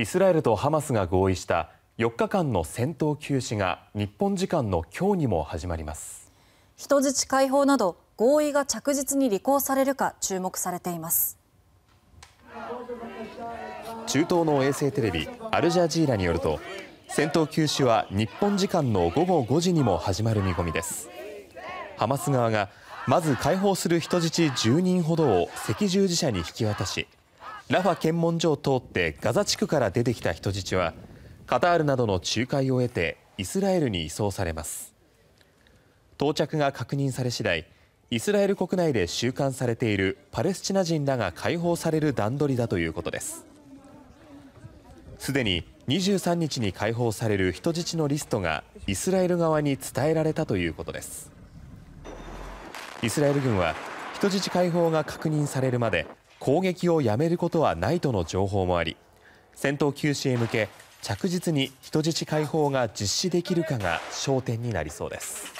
イスラエルとハマスが合意した4日間の戦闘休止が日本時間の今日にも始まります人質解放など合意が着実に履行されるか注目されています中東の衛星テレビアルジャジーラによると戦闘休止は日本時間の午後5時にも始まる見込みですハマス側がまず解放する人質10人ほどを赤十字社に引き渡しラファ検問所を通ってガザ地区から出てきた人質はカタールなどの仲介を得てイスラエルに移送されます到着が確認され次第イスラエル国内で収監されているパレスチナ人らが解放される段取りだということですすでに23日に解放される人質のリストがイスラエル側に伝えられたということですイスラエル軍は人質解放が確認されるまで攻撃をやめることはないとの情報もあり戦闘休止へ向け着実に人質解放が実施できるかが焦点になりそうです。